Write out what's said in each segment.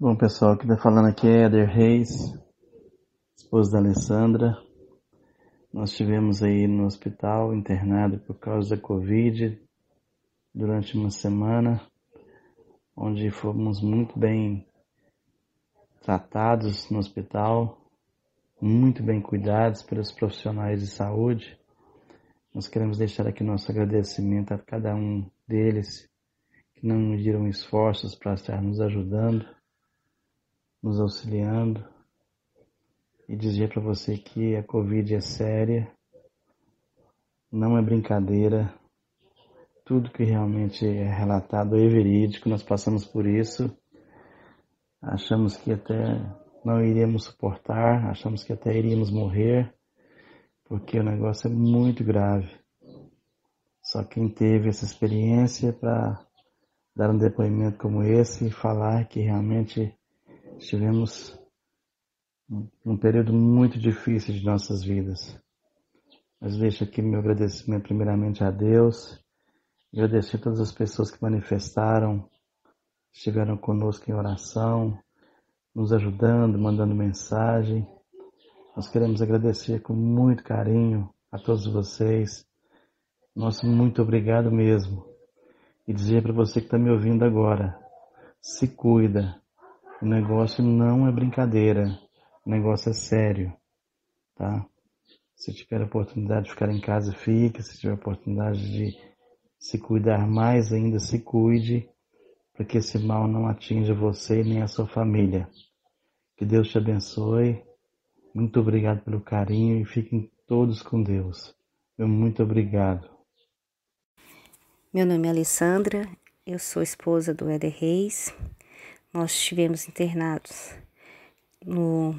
Bom, pessoal, que está falando aqui é Eder Reis, esposa da Alessandra. Nós tivemos aí no hospital internado por causa da Covid durante uma semana, onde fomos muito bem tratados no hospital, muito bem cuidados pelos profissionais de saúde. Nós queremos deixar aqui nosso agradecimento a cada um deles que não mediram esforços para estar nos ajudando nos auxiliando e dizer para você que a Covid é séria, não é brincadeira. Tudo que realmente é relatado é verídico, nós passamos por isso. Achamos que até não iríamos suportar, achamos que até iríamos morrer, porque o negócio é muito grave. Só quem teve essa experiência para dar um depoimento como esse e falar que realmente Estivemos num período muito difícil de nossas vidas. Mas deixo aqui meu agradecimento primeiramente a Deus, agradecer a todas as pessoas que manifestaram, estiveram conosco em oração, nos ajudando, mandando mensagem. Nós queremos agradecer com muito carinho a todos vocês. Nosso muito obrigado mesmo. E dizer para você que está me ouvindo agora, se cuida, o negócio não é brincadeira, o negócio é sério, tá? Se tiver a oportunidade de ficar em casa, fique. Se tiver a oportunidade de se cuidar mais ainda, se cuide, para que esse mal não atinja você nem a sua família. Que Deus te abençoe. Muito obrigado pelo carinho e fiquem todos com Deus. Eu muito obrigado. Meu nome é Alessandra, eu sou esposa do Éder Reis nós estivemos internados no,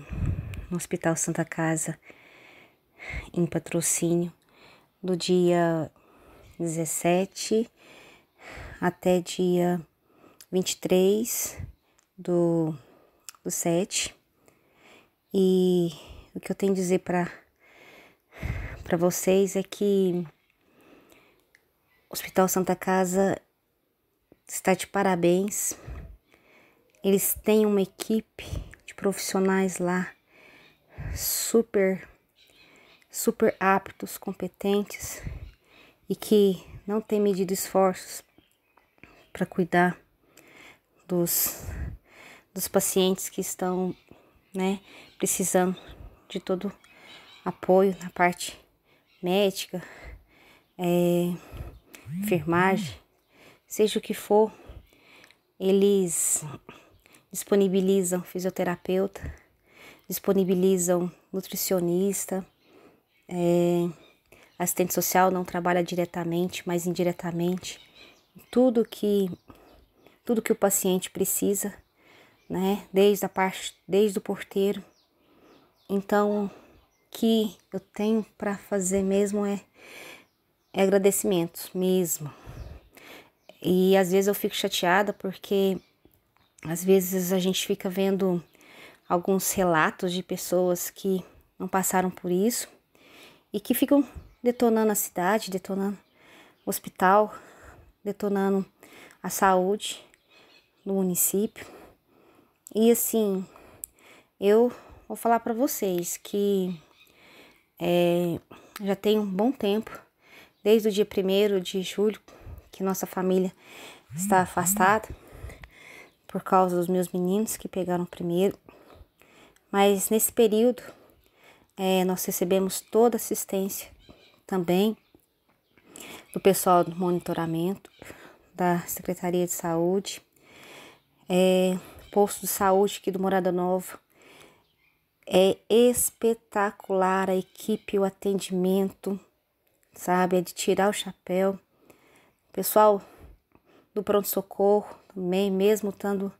no Hospital Santa Casa em patrocínio do dia 17 até dia 23 do, do 7. E o que eu tenho a dizer para para vocês é que o Hospital Santa Casa está de parabéns eles têm uma equipe de profissionais lá super super aptos, competentes e que não tem medido esforços para cuidar dos dos pacientes que estão, né, precisando de todo apoio na parte médica, é, enfermagem, seja o que for, eles disponibilizam fisioterapeuta, disponibilizam nutricionista, é, assistente social não trabalha diretamente, mas indiretamente. Tudo que tudo que o paciente precisa, né? Desde a parte, desde o porteiro. Então, que eu tenho para fazer mesmo é, é agradecimentos mesmo. E às vezes eu fico chateada porque às vezes a gente fica vendo alguns relatos de pessoas que não passaram por isso e que ficam detonando a cidade, detonando o hospital, detonando a saúde do município. E assim, eu vou falar para vocês que é, já tem um bom tempo, desde o dia 1 de julho, que nossa família está afastada por causa dos meus meninos que pegaram primeiro. Mas nesse período, é, nós recebemos toda assistência também do pessoal do monitoramento, da Secretaria de Saúde, é, posto de saúde aqui do Morada Nova. É espetacular a equipe, o atendimento, sabe? É de tirar o chapéu. Pessoal do pronto-socorro, mesmo estando,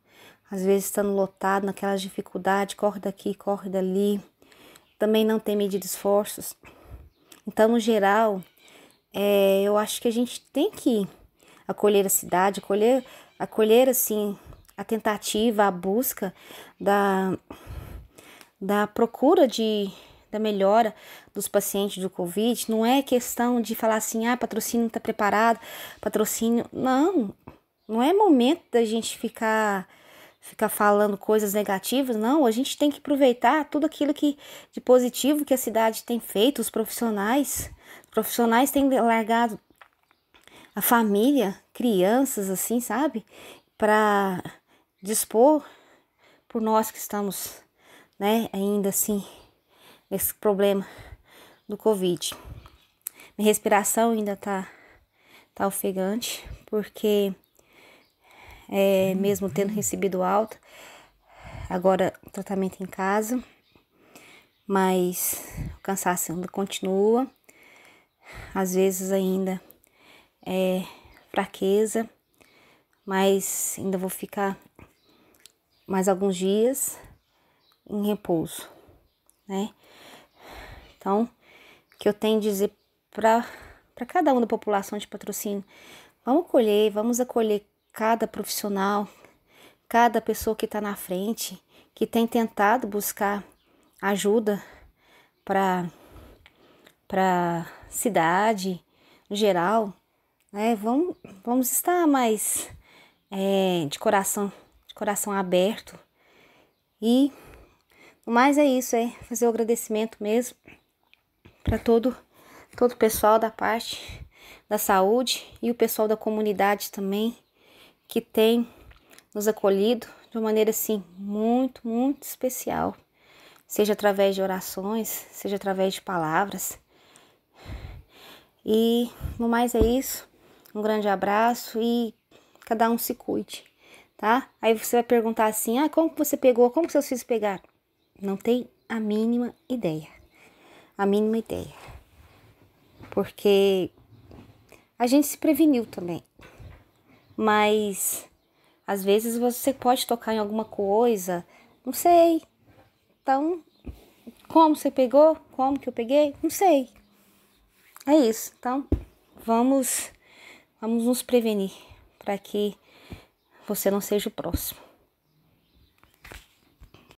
às vezes estando lotado naquelas dificuldades, corre daqui, corre dali, também não tem medido esforços. Então, no geral, é, eu acho que a gente tem que acolher a cidade, acolher, acolher assim a tentativa, a busca da, da procura de, da melhora dos pacientes do Covid não é questão de falar assim, ah, patrocínio não está preparado, patrocínio. Não, não é momento da gente ficar ficar falando coisas negativas, não. A gente tem que aproveitar tudo aquilo que de positivo que a cidade tem feito, os profissionais. Os profissionais têm largado a família, crianças, assim, sabe? Para dispor por nós que estamos, né, ainda assim, nesse problema do Covid. Minha respiração ainda tá, tá ofegante, porque é, mesmo tendo recebido alta. Agora, tratamento em casa, mas o cansaço ainda continua. Às vezes ainda é fraqueza, mas ainda vou ficar mais alguns dias em repouso, né? Então, que eu tenho dizer para cada uma da população de patrocínio, vamos acolher, vamos acolher cada profissional, cada pessoa que está na frente, que tem tentado buscar ajuda para para cidade no geral, né? Vamos, vamos estar mais é, de coração de coração aberto e o mais é isso, é fazer o agradecimento mesmo para todo todo o pessoal da parte da saúde e o pessoal da comunidade também que tem nos acolhido de uma maneira assim muito, muito especial, seja através de orações, seja através de palavras. E no mais é isso. Um grande abraço e cada um se cuide, tá? Aí você vai perguntar assim: "Ah, como que você pegou? Como que seus filhos pegaram?" Não tem a mínima ideia. A mínima ideia. Porque a gente se preveniu também mas às vezes você pode tocar em alguma coisa, não sei. Então, como você pegou? Como que eu peguei? Não sei. É isso. Então, vamos vamos nos prevenir para que você não seja o próximo.